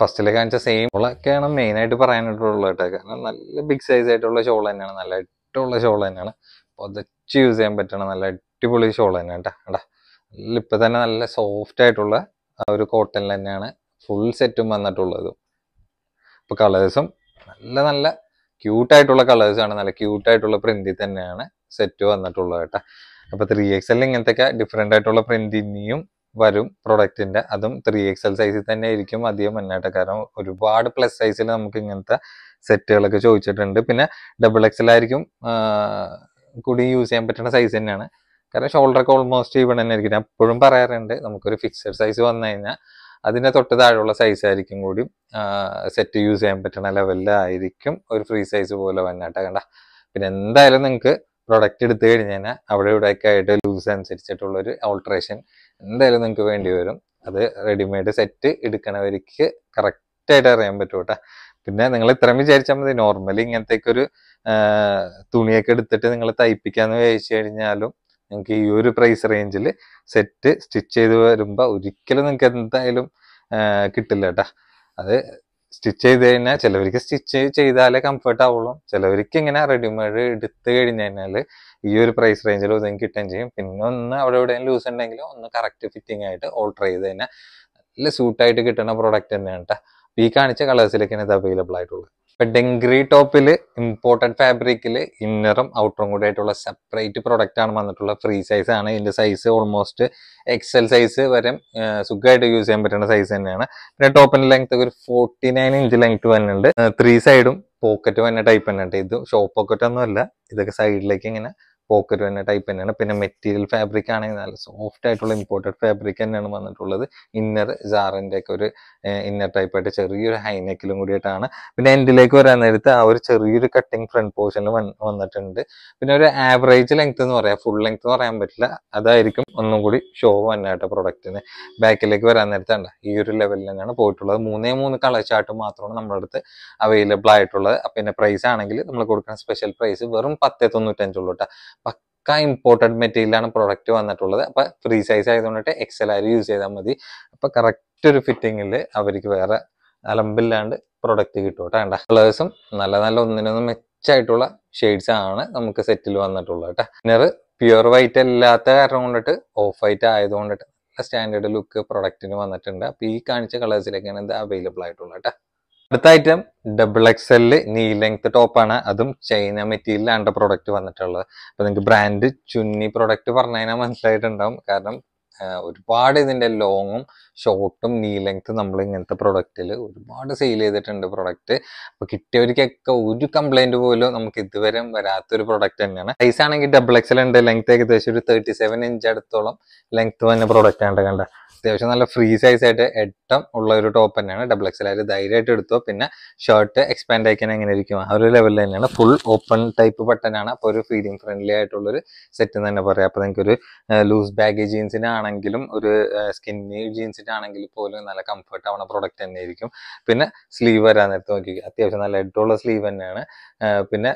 ഫസ്റ്റിൽ കാണിച്ച സെയിം ഷോളൊക്കെയാണ് മെയിൻ ആയിട്ട് പറയാനായിട്ടുള്ളത് കേട്ടോ കാരണം നല്ല ബിഗ് സൈസ് ആയിട്ടുള്ള ഷോൾ തന്നെയാണ് നല്ല ഇട്ടുള്ള ഷോൾ തന്നെയാണ് പൊതച്ച് യൂസ് ചെയ്യാൻ പറ്റണ നല്ല അടിപൊളി ഷോൾ തന്നെയാണ് കേട്ടോ കേട്ടാ ഇപ്പൊ തന്നെ നല്ല സോഫ്റ്റ് ആയിട്ടുള്ള ആ ഒരു കോട്ടൺ തന്നെയാണ് ഫുൾ സെറ്റും വന്നിട്ടുള്ളതും ഇപ്പോൾ കളേഴ്സും നല്ല നല്ല ക്യൂട്ടായിട്ടുള്ള കളേഴ്സാണ് നല്ല ക്യൂട്ടായിട്ടുള്ള പ്രിന്റിൽ തന്നെയാണ് സെറ്റ് വന്നിട്ടുള്ളത് കേട്ടോ അപ്പോൾ ത്രീ എക്സലിൽ ഇങ്ങനത്തെയൊക്കെ ഡിഫറെൻ്റ് ആയിട്ടുള്ള പ്രിന്റ് ഇനിയും വരും പ്രൊഡക്റ്റിൻ്റെ അതും ത്രീ എക്സൽ സൈസിൽ തന്നെ ആയിരിക്കും അധികം മുന്നേറ്റം കാരണം ഒരുപാട് പ്ലസ് സൈസിൽ നമുക്ക് ഇങ്ങനത്തെ സെറ്റുകളൊക്കെ ചോദിച്ചിട്ടുണ്ട് പിന്നെ ഡബിൾ ആയിരിക്കും കൂടി യൂസ് ചെയ്യാൻ പറ്റുന്ന സൈസ് തന്നെയാണ് കാരണം ഷോൾഡറൊക്കെ ഓൾമോസ്റ്റ് ഈവൺ തന്നെ ആയിരിക്കും എപ്പോഴും പറയാറുണ്ട് നമുക്കൊരു ഫിക്സഡ് സൈസ് വന്നു കഴിഞ്ഞാൽ അതിൻ്റെ തൊട്ട് താഴെയുള്ള സൈസ് ആയിരിക്കും കൂടി സെറ്റ് യൂസ് ചെയ്യാൻ പറ്റുന്ന ലെവലിലായിരിക്കും ഒരു ഫ്രീ സൈസ് പോലെ വന്നാട്ട കണ്ട പിന്നെ എന്തായാലും നിങ്ങൾക്ക് പ്രൊഡക്റ്റ് എടുത്തു കഴിഞ്ഞ് കഴിഞ്ഞാൽ അവിടെ ഇവിടെയൊക്കെ ആയിട്ട് ലൂസ് അനുസരിച്ചിട്ടുള്ളൊരു ഓൾട്രേഷൻ എന്തായാലും നിങ്ങൾക്ക് വേണ്ടി വരും അത് റെഡിമെയ്ഡ് സെറ്റ് എടുക്കണവർക്ക് കറക്റ്റായിട്ട് അറിയാൻ പറ്റും കേട്ടോ പിന്നെ നിങ്ങൾ ഇത്രയും വിചാരിച്ചാൽ മതി നോർമലി ഇങ്ങനത്തേക്കൊരു തുണിയൊക്കെ എടുത്തിട്ട് നിങ്ങൾ തയ്പ്പിക്കാന്ന് വിചാരിച്ചു കഴിഞ്ഞാലും നിങ്ങൾക്ക് ഈ ഒരു പ്രൈസ് റേഞ്ചിൽ സെറ്റ് സ്റ്റിച്ച് ചെയ്ത് വരുമ്പോൾ ഒരിക്കലും നിങ്ങൾക്ക് എന്തായാലും കിട്ടില്ല കേട്ടോ അത് സ്റ്റിച്ച് ചെയ്ത് കഴിഞ്ഞാൽ ചിലവർക്ക് സ്റ്റിച്ച് ചെയ്താലേ കംഫർട്ട് ആവുള്ളൂ ചിലവർക്ക് ഇങ്ങനെ റെഡിമെയ്ഡ് എടുത്ത് കഴിഞ്ഞ് കഴിഞ്ഞാൽ ഈ ഒരു പ്രൈസ് റേഞ്ചിൽ ഒതുങ്ങി കിട്ടുകയും ചെയ്യും പിന്നെ ഒന്ന് അവിടെ എവിടെയും ലൂസ് ഉണ്ടെങ്കിൽ ഒന്ന് കറക്റ്റ് ഫിറ്റിംഗ് ആയിട്ട് ഓൾട്ടർ ചെയ്ത് കഴിഞ്ഞാൽ നല്ല സൂട്ടായിട്ട് കിട്ടുന്ന പ്രോഡക്റ്റ് തന്നെയാണ് കേട്ടോ ഈ കാണിച്ച കളേഴ്സിലേക്ക് ഇത് അവൈലബിൾ ആയിട്ടുള്ളത് ഇപ്പൊ ഡെങ്കറി ടോപ്പിൽ ഇമ്പോർട്ടൻറ്റ് ഫാബ്രിക്കിൽ ഇന്നറും ഔട്ടറും കൂടെ ആയിട്ടുള്ള സെപ്പറേറ്റ് പ്രോഡക്റ്റ് ആണ് വന്നിട്ടുള്ള ഫ്രീ സൈസ് ആണ് ഇതിന്റെ സൈസ് ഓൾമോസ്റ്റ് എക്സൽ സൈസ് വരെ സുഖമായിട്ട് യൂസ് ചെയ്യാൻ പറ്റുന്ന സൈസ് തന്നെയാണ് പിന്നെ ടോപ്പിന്റെ ലെങ്ത് ഒരു ഫോർട്ടി നയൻ ഇഞ്ച് ലെങ്ത് വന്നിട്ടുണ്ട് ത്രീ സൈഡും പോക്കറ്റ് വന്ന ടൈപ്പ് തന്നെ ഉണ്ട് ഇത് ഷോപ്പ് പോക്കറ്റ് ഒന്നും അല്ല ഇതൊക്കെ സൈഡിലേക്ക് ഇങ്ങനെ പോക്കറ്റ് തന്നെ ടൈപ്പ് തന്നെയാണ് പിന്നെ മെറ്റീരിയൽ ഫാബ്രിക് ആണെങ്കിൽ നല്ല സോഫ്റ്റ് ആയിട്ടുള്ള ഇമ്പോർട്ടഡ് ഫാബ്രിക് തന്നെയാണ് വന്നിട്ടുള്ളത് ഇന്നർ ജാറിൻ്റെ ഒക്കെ ഒരു ഇന്നർ ടൈപ്പ് ആയിട്ട് ചെറിയൊരു ഹൈനെക്കിലും കൂടിയിട്ടാണ് പിന്നെ എൻഡിലേക്ക് വരാൻ നേരത്ത് ആ ഒരു ചെറിയൊരു കട്ടിങ് ഫ്രണ്ട് പോർഷനിൽ വന്നിട്ടുണ്ട് പിന്നെ ഒരു ആവറേജ് ലെങ്ത് എന്ന് പറയാം ഫുൾ ലെങ്ത് എന്ന് പറയാൻ പറ്റില്ല അതായിരിക്കും ഒന്നും കൂടി ഷോ വന്നായിട്ട് പ്രൊഡക്റ്റിന് ബാക്കിലേക്ക് വരാൻ നേരത്തണ്ട ഈ ഒരു ലെവലിൽ തന്നെയാണ് പോയിട്ടുള്ളത് മൂന്നേ മൂന്ന് കളർ ചാർട്ട് മാത്രമാണ് നമ്മുടെ അടുത്ത് അവൈലബിൾ ആയിട്ടുള്ളത് പിന്നെ പ്രൈസ് ആണെങ്കിൽ നമ്മൾ കൊടുക്കുന്ന സ്പെഷ്യൽ പ്രൈസ് വെറും പത്തേ തൊണ്ണൂറ്റഞ്ചുള്ളൂ കേട്ടോ ഒക്കെ ഇമ്പോർട്ടഡ് മെറ്റീരിയലാണ് പ്രൊഡക്റ്റ് വന്നിട്ടുള്ളത് അപ്പം ഫ്രീ സൈസ് ആയതുകൊണ്ടിട്ട് എക്സൽ ആര് യൂസ് ചെയ്താൽ മതി അപ്പം കറക്റ്റ് ഒരു ഫിറ്റിങ്ങിൽ അവർക്ക് വേറെ അലമ്പില്ലാണ്ട് പ്രൊഡക്റ്റ് കിട്ടും കേട്ടോ കളേഴ്സും നല്ല നല്ല ഒന്നിനൊന്നും മെച്ചായിട്ടുള്ള ഷെയ്ഡ്സ് ആണ് നമുക്ക് സെറ്റിൽ വന്നിട്ടുള്ളത് കേട്ടോ ഇന്നർ പ്യുർ വൈറ്റ് അല്ലാത്ത കാരണം കൊണ്ടിട്ട് ഓഫ് വൈറ്റ് ആയതുകൊണ്ടിട്ട് സ്റ്റാൻഡേർഡ് ലുക്ക് പ്രൊഡക്റ്റിന് വന്നിട്ടുണ്ട് അപ്പോൾ ഈ കാണിച്ച കളേഴ്സിലേക്കാണ് ഇത് അവൈലബിൾ ആയിട്ടുള്ളത് കേട്ടോ അടുത്ത item double X knee length ടോപ്പാണ് അതും ചൈന മെറ്റീരിയലാണ് പ്രോഡക്റ്റ് വന്നിട്ടുള്ളത് അപ്പോൾ നിങ്ങൾക്ക് ബ്രാൻഡ് ചുന്നി പ്രോഡക്റ്റ് പറഞ്ഞാൽ മനസ്സിലായിട്ടുണ്ടാവും കാരണം ഒരുപാട് ഇതിൻ്റെ ലോങ്ങും ഷോർട്ടും നീ ലെങ്ത് നമ്മൾ ഇങ്ങനത്തെ പ്രൊഡക്റ്റിൽ ഒരുപാട് സെയിൽ ചെയ്തിട്ടുണ്ട് പ്രൊഡക്റ്റ് അപ്പോൾ കിട്ടിയവർക്കൊക്കെ ഒരു കംപ്ലൈൻറ്റ് പോലും നമുക്ക് ഇതുവരെ വരാത്തൊരു പ്രൊഡക്റ്റ് തന്നെയാണ് സൈസ് ആണെങ്കിൽ ഡബിൾ എക്സൽ ഉണ്ട് ലെങ്ത് ഏകദേശം ഒരു തേർട്ടി സെവൻ ഇഞ്ച് അടുത്തോളം ലെങ്ത് വന്ന പ്രൊഡക്റ്റ് ആണ് കണ്ടത് അത്യാവശ്യം നല്ല ഫ്രീ സൈസ് ആയിട്ട് എട്ടം ഉള്ള ഒരു ടോപ്പ് തന്നെയാണ് ഡബിൾ എക്സൽ ആയിട്ട് ധൈര്യമായിട്ട് എടുത്തു പിന്നെ ഷർട്ട് എക്സ്പാൻഡ് ആയിക്കാൻ എങ്ങനെ ഇരിക്കും ആ ഒരു ലെവലിൽ തന്നെയാണ് ഫുൾ ഓപ്പൺ ടൈപ്പ് ബട്ടനാണ് അപ്പോൾ ഒരു ഫീലിംഗ് ഫ്രണ്ട്ലി ആയിട്ടുള്ളൊരു സെറ്റ് എന്ന് തന്നെ പറയാം അപ്പോൾ നിങ്ങൾക്ക് ഒരു ലൂസ് ബാഗ് ജീൻസിനാണെങ്കിലും ഒരു സ്കിന്നി ജീൻസിനാണെങ്കിൽ പോലും നല്ല കംഫർട്ട് ആവുന്ന പ്രോഡക്റ്റ് തന്നെയായിരിക്കും പിന്നെ സ്ലീവ് വരാൻ നേരത്തെ നോക്കി അത്യാവശ്യം നല്ല എട്ടുള്ള സ്ലീവ് തന്നെയാണ് പിന്നെ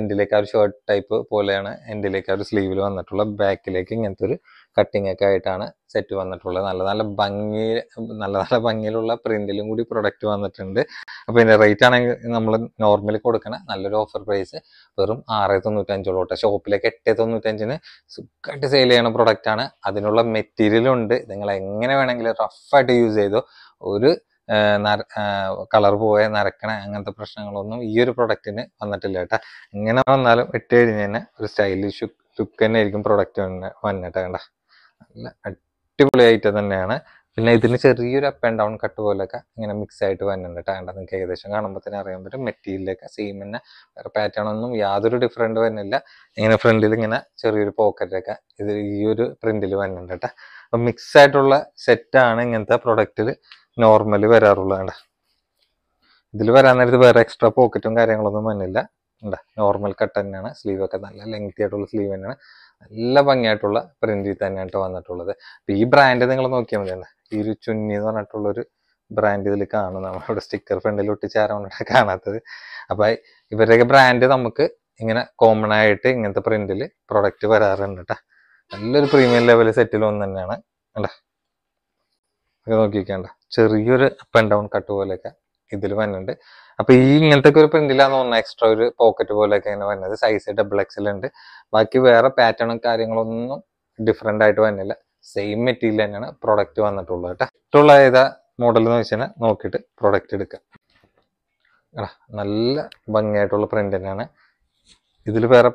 എൻഡിലേക്ക് ആ ഒരു ഷർട്ട് ടൈപ്പ് പോലെയാണ് എൻഡിലേക്ക് ആ ഒരു സ്ലീവിൽ വന്നിട്ടുള്ള ബാക്കിലേക്ക് ഇങ്ങനത്തെ ഒരു കട്ടിംഗ് ഒക്കെ ആയിട്ടാണ് സെറ്റ് വന്നിട്ടുള്ളത് നല്ല നല്ല ഭംഗി നല്ല നല്ല ഭംഗിയിലുള്ള പ്രിന്റിലും കൂടി പ്രൊഡക്റ്റ് വന്നിട്ടുണ്ട് അപ്പോൾ ഇതിന്റെ റേറ്റ് ആണെങ്കിൽ നമ്മൾ നോർമലി കൊടുക്കണ നല്ലൊരു ഓഫർ പ്രൈസ് വെറും ആറ് തൊണ്ണൂറ്റഞ്ചോളം കേട്ടോ ഷോപ്പിലേക്ക് എട്ട് തൊണ്ണൂറ്റഞ്ചിന് സുഖമായിട്ട് സെയിൽ ചെയ്യണ ആണ് അതിനുള്ള ഉണ്ട് നിങ്ങൾ എങ്ങനെ വേണമെങ്കിലും റഫായിട്ട് യൂസ് ചെയ്തോ ഒരു കളർ പോയ നരക്കണ അങ്ങനത്തെ പ്രശ്നങ്ങളൊന്നും ഈ ഒരു പ്രൊഡക്റ്റിന് വന്നിട്ടില്ല കേട്ടോ എങ്ങനെ വന്നാലും ഇട്ട് കഴിഞ്ഞ് തന്നെ ഒരു സ്റ്റൈലിഷ് ലുക്ക് തന്നെ ആയിരിക്കും പ്രൊഡക്റ്റ് വന്നിട്ട് കണ്ട നല്ല അടിപൊളിയായിട്ട് തന്നെയാണ് പിന്നെ ഇതിന് ചെറിയൊരു അപ്പ് ആൻഡ് ഡൗൺ കട്ട് പോലെയൊക്കെ ഇങ്ങനെ മിക്സ് ആയിട്ട് വരുന്നുണ്ട് ടാണ്ട നിങ്ങൾക്ക് ഏകദേശം കാണുമ്പോൾ തന്നെ അറിയാൻ പറ്റും മെറ്റീരിയലൊക്കെ സെയിം തന്നെ വേറെ പാറ്റേൺ ഒന്നും യാതൊരു ഡിഫറൻറ്റ് വരുന്നില്ല ഇങ്ങനെ ഫ്രണ്ടിൽ ഇങ്ങനെ ചെറിയൊരു പോക്കറ്റൊക്കെ ഇത് ഈ ഒരു പ്രിന്റിൽ വരുന്നുണ്ട് കേട്ടോ അപ്പം മിക്സ് ആയിട്ടുള്ള സെറ്റാണ് ഇങ്ങനത്തെ പ്രൊഡക്റ്റിൽ നോർമലി വരാറുള്ളത് കേട്ടോ ഇതിൽ വരാൻ നേരത്ത് വേറെ എക്സ്ട്രാ പോക്കറ്റും കാര്യങ്ങളൊന്നും വന്നില്ല ഉണ്ടാ നോർമൽ കട്ട് തന്നെയാണ് സ്ലീവൊക്കെ നല്ല ലെങ്തി ആയിട്ടുള്ള സ്ലീവ് തന്നെയാണ് നല്ല ഭംഗിയായിട്ടുള്ള പ്രിന്റിൽ തന്നെയാണ് വന്നിട്ടുള്ളത് അപ്പൊ ഈ ബ്രാൻഡ് നിങ്ങൾ നോക്കിയാൽ മതി ഈ ഒരു ചുന്നി എന്ന് പറഞ്ഞിട്ടുള്ള ഒരു ബ്രാൻഡ് ഇതിൽ കാണും നമ്മളിവിടെ സ്റ്റിക്കർ ഫ്രണ്ടിൽ ഒട്ടിച്ചാരാണ് കാണാത്തത് അപ്പൊ ഇവരുടെ ബ്രാൻഡ് നമുക്ക് ഇങ്ങനെ കോമൺ ആയിട്ട് ഇങ്ങനത്തെ പ്രിന്റിൽ പ്രൊഡക്റ്റ് വരാറുണ്ട് കേട്ടോ നല്ലൊരു പ്രീമിയം ലെവൽ സെറ്റിൽ ഒന്ന് തന്നെയാണ് അല്ലേ നോക്കിക്കേണ്ട ചെറിയൊരു അപ്പ് ആൻഡ് ഡൗൺ കട്ട് പോലെയൊക്കെ ഇതിൽ വരുന്നുണ്ട് അപ്പൊ ഈ ഇങ്ങനത്തെ ഒരു പ്രിന്റിലാണ് തോന്നുന്നത് എക്സ്ട്രാ ഒരു പോക്കറ്റ് പോലെയൊക്കെ ഇങ്ങനെ വരുന്നത് സൈസ് ഡബിൾ എക്സൽ ഉണ്ട് ബാക്കി വേറെ പാറ്റേണും കാര്യങ്ങളൊന്നും ഡിഫറെന്റ് ആയിട്ട് വരുന്നില്ല സെയിം മെറ്റീരിയൽ തന്നെയാണ് പ്രൊഡക്റ്റ് വന്നിട്ടുള്ളത് കേട്ടോ ഇഷ്ടമുള്ള ഏതാ മോഡൽ എന്ന് വെച്ചാൽ നോക്കിയിട്ട് പ്രൊഡക്റ്റ് എടുക്കാം നല്ല ഭംഗിയായിട്ടുള്ള പ്രിന്റ് തന്നെയാണ് ഇതിൽ വേറെ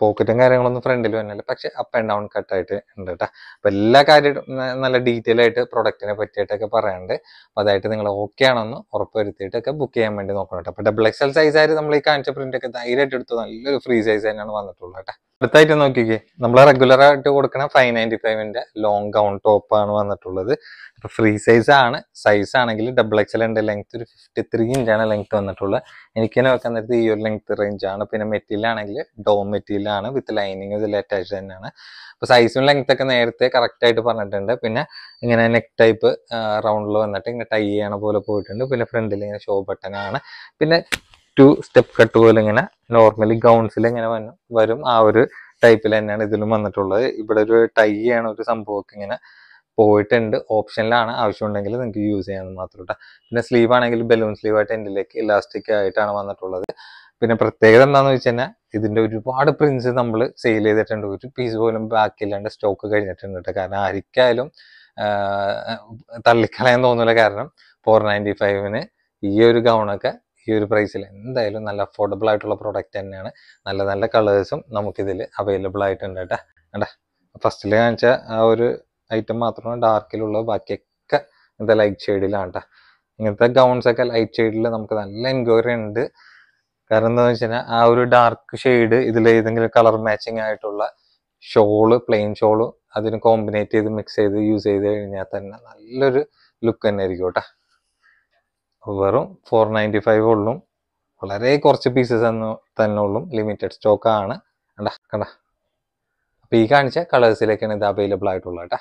പോക്കറ്റും കാര്യങ്ങളൊന്നും ഫ്രണ്ടിൽ വരുന്നില്ല പക്ഷെ അപ്പ് ആൻഡ് ഡൗൺ കട്ടായിട്ട് ഉണ്ട് കേട്ടോ അപ്പം എല്ലാ കാര്യവും നല്ല ഡീറ്റെയിൽ ആയിട്ട് പ്രൊഡക്റ്റിനെ പറ്റിയിട്ടൊക്കെ പറയാനുണ്ട് അപ്പോ അതായിട്ട് നിങ്ങൾ ഓക്കെ ആണെന്ന് ഉറപ്പുവരുത്തിയിട്ടൊക്കെ ബുക്ക് ചെയ്യാൻ വേണ്ടി നോക്കണം കേട്ടോ അപ്പോൾ ഡബിൾ എക്സൽ ആയിട്ട് നമ്മൾ ഈ കാണിച്ച ഒക്കെ ധൈര്യമായിട്ട് എടുത്ത് നല്ലൊരു ഫ്രീ സൈസ് തന്നെയാണ് വന്നിട്ടുള്ളത് കേട്ടോ അടുത്തായിട്ട് നോക്കിക്കേ നമ്മൾ റെഗുലർ ആയിട്ട് കൊടുക്കുന്ന ഫൈവ് നയൻറ്റി ഫൈവിന്റെ ലോങ് ഗൗൺ ടോപ്പ് ആണ് വന്നിട്ടുള്ളത് അപ്പൊ ഫ്രീ സൈസ് ആണ് സൈസ് ആണെങ്കിൽ ഡബിൾ എക്സൽ ഉണ്ട് ലെങ്ത് ഒരു ഫിഫ്റ്റി ത്രീ ഇഞ്ചാണ് ലെങ്ത് വന്നിട്ടുള്ളത് തന്നെ വെക്കാൻ നേരത്തെ ഈ ഒരു ലെങ്ത് റേഞ്ച് ആണ് പിന്നെ മെറ്റീരിയൽ ആണെങ്കിൽ ഡോം മെറ്റീരിയൽ ആണ് വിത്ത് ലൈനിങ് ഇതിൽ അറ്റാച്ച് തന്നെയാണ് അപ്പോൾ സൈസും ലെങ്ത് ഒക്കെ നേരത്തെ കറക്റ്റ് ആയിട്ട് പറഞ്ഞിട്ടുണ്ട് പിന്നെ ഇങ്ങനെ നെക്ക് ടൈപ്പ് റൗണ്ടിൽ വന്നിട്ട് ഇങ്ങനെ ടൈ ചെയ്യണ പോലെ പോയിട്ടുണ്ട് പിന്നെ ഫ്രണ്ടിൽ ഇങ്ങനെ ഷോ ബട്ടൺ ആണ് പിന്നെ ടു സ്റ്റെപ്പ് കട്ട് പോലെ ഇങ്ങനെ നോർമലി ഗൗൺസിൽ ഇങ്ങനെ വരും ആ ഒരു ടൈപ്പിൽ തന്നെയാണ് ഇതിലും വന്നിട്ടുള്ളത് ഇവിടെ ഒരു ടൈ ആണ് ഒരു സംഭവമൊക്കെ ഇങ്ങനെ പോയിട്ടുണ്ട് ഓപ്ഷനിലാണ് ആവശ്യമുണ്ടെങ്കിൽ നിങ്ങൾക്ക് യൂസ് ചെയ്യാമെന്ന് മാത്രം പിന്നെ സ്ലീവ് ആണെങ്കിൽ ബലൂൺ സ്ലീവ് ആയിട്ട് എൻ്റെലേക്ക് ഇലാസ്റ്റിക് ആയിട്ടാണ് വന്നിട്ടുള്ളത് പിന്നെ പ്രത്യേകത എന്താണെന്ന് വെച്ച് കഴിഞ്ഞാൽ ഇതിൻ്റെ ഒരുപാട് പ്രിൻസ് നമ്മൾ സെയിൽ ചെയ്തിട്ടുണ്ട് ഒരു പീസ് പോലും ബാക്കില്ലാണ്ട് സ്റ്റോക്ക് കഴിഞ്ഞിട്ടുണ്ട് കേട്ടോ കാരണം ആർക്കായാലും തള്ളിക്കളയാൻ തോന്നില്ല കാരണം ഫോർ നയൻറ്റി ഫൈവിന് ഈ ഒരു ഗൗണൊക്കെ ഈ ഒരു പ്രൈസിൽ എന്തായാലും നല്ല അഫോർഡബിൾ ആയിട്ടുള്ള പ്രോഡക്റ്റ് തന്നെയാണ് നല്ല നല്ല കളേഴ്സും നമുക്കിതിൽ അവൈലബിൾ ആയിട്ടുണ്ട് കേട്ടോ കേട്ടാ ഫസ്റ്റിൽ കാണിച്ച ആ ഒരു ഐറ്റം മാത്രമാണ് ഡാർക്കിലുള്ളത് ബാക്കിയൊക്കെ എന്താ ലൈറ്റ് ഷെയ്ഡിലാണ് കേട്ടോ ഇങ്ങനത്തെ ഗൗൺസൊക്കെ ലൈറ്റ് ഷെയ്ഡിൽ നമുക്ക് നല്ല എൻക്വയറി ഉണ്ട് കാരണം എന്താണെന്ന് വെച്ച് കഴിഞ്ഞാൽ ആ ഒരു ഡാർക്ക് ഷെയ്ഡ് ഇതിൽ ഏതെങ്കിലും കളർ മാച്ചിങ് ആയിട്ടുള്ള ഷോള് പ്ലെയിൻ ഷോള് അതിന് കോമ്പിനേറ്റ് ചെയ്ത് മിക്സ് ചെയ്ത് യൂസ് ചെയ്ത് കഴിഞ്ഞാൽ തന്നെ നല്ലൊരു ലുക്ക് തന്നെ ആയിരിക്കും കേട്ടോ വെറും ഫോർ നയൻറ്റി ഫൈവ് ഉള്ളും വളരെ കുറച്ച് പീസസ് തന്നെ ഉള്ളും ലിമിറ്റഡ് സ്റ്റോക്കാണ് കണ്ട കണ്ട അപ്പോൾ ഈ കാണിച്ച കളേഴ്സിലേക്കാണ് ഇത് അവൈലബിൾ ആയിട്ടുള്ളത് കേട്ടോ